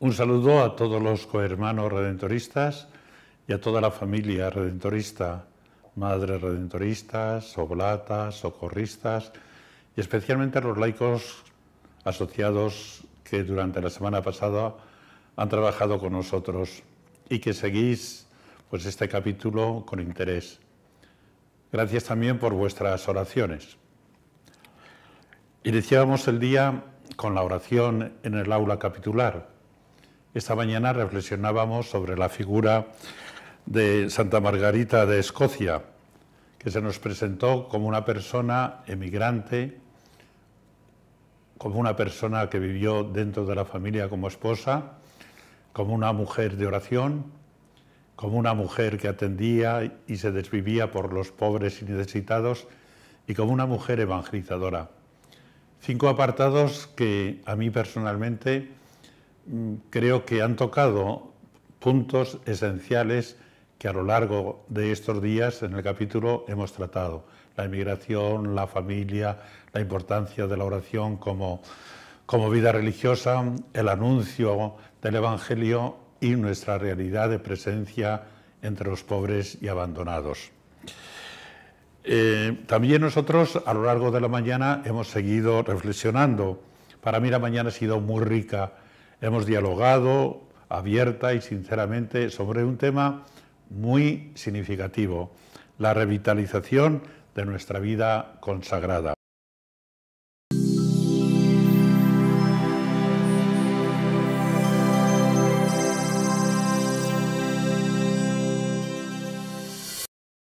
Un saludo a todos los cohermanos redentoristas y a toda la familia redentorista, madres redentoristas, oblatas, socorristas y especialmente a los laicos asociados que durante la semana pasada han trabajado con nosotros y que seguís pues este capítulo con interés. Gracias también por vuestras oraciones. Iniciábamos el día con la oración en el aula capitular esta mañana reflexionábamos sobre la figura de Santa Margarita de Escocia, que se nos presentó como una persona emigrante, como una persona que vivió dentro de la familia como esposa, como una mujer de oración, como una mujer que atendía y se desvivía por los pobres y necesitados, y como una mujer evangelizadora. Cinco apartados que a mí personalmente creo que han tocado puntos esenciales que a lo largo de estos días en el capítulo hemos tratado. La emigración, la familia, la importancia de la oración como, como vida religiosa, el anuncio del Evangelio y nuestra realidad de presencia entre los pobres y abandonados. Eh, también nosotros a lo largo de la mañana hemos seguido reflexionando. Para mí la mañana ha sido muy rica Hemos dialogado abierta y sinceramente sobre un tema muy significativo, la revitalización de nuestra vida consagrada.